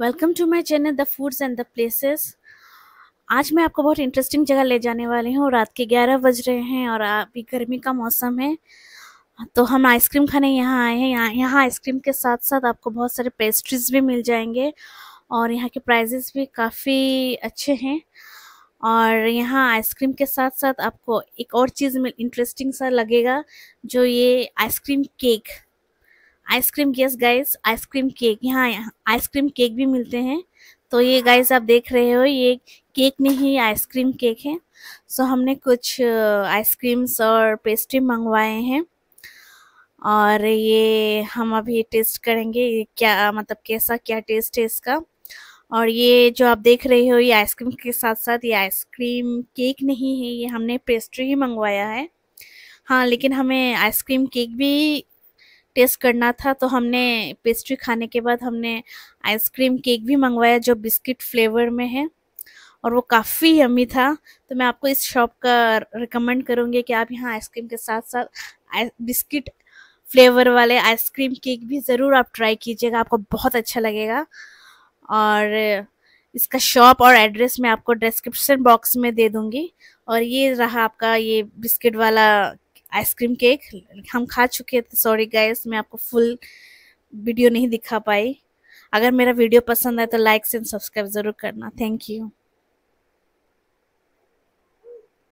welcome to my channel the foods and the places आज मैं आपको बहुत इंटरेस्टिंग जगह ले जाने वाली हूँ रात के 11 बज रहे हैं और अभी गर्मी का मौसम है तो हम आइसक्रीम खाने यहाँ आए हैं यहाँ यहाँ आइसक्रीम के साथ साथ आपको बहुत सारे पेस्ट्रीज भी मिल जाएंगे और यहाँ के प्राइजेस भी काफ़ी अच्छे हैं और यहाँ आइसक्रीम के साथ साथ आपको एक और चीज़ इंटरेस्टिंग सा लगेगा जो ये ice cream cake ice cream guess guys ice cream cake यहाँ आइसक्रीम केक भी मिलते हैं तो ये गाइस आप देख रहे हो ये केक नहीं आइसक्रीम केक है सो हमने कुछ आइसक्रीम्स uh, और पेस्ट्री मंगवाए हैं और ये हम अभी टेस्ट करेंगे क्या मतलब कैसा क्या टेस्ट है इसका और ये जो आप देख रहे हो ये आइसक्रीम के साथ साथ ये आइसक्रीम केक नहीं है ये हमने पेस्ट्री ही मंगवाया है हाँ लेकिन हमें आइसक्रीम केक भी टेस्ट करना था तो हमने पेस्ट्री खाने के बाद हमने आइसक्रीम केक भी मंगवाया जो बिस्किट फ्लेवर में है और वो काफ़ी यमी था तो मैं आपको इस शॉप का रिकमेंड करूँगी कि आप यहाँ आइसक्रीम के साथ साथ बिस्किट फ्लेवर वाले आइसक्रीम केक भी ज़रूर आप ट्राई कीजिएगा आपको बहुत अच्छा लगेगा और इसका शॉप और एड्रेस मैं आपको डिस्क्रिप्शन बॉक्स में दे दूँगी और ये रहा आपका ये बिस्किट वाला आइसक्रीम केक हम खा चुके थे सॉरी गाइस मैं आपको फुल वीडियो नहीं दिखा पाई अगर मेरा वीडियो पसंद आए तो लाइक एंड सब्सक्राइब ज़रूर करना थैंक यू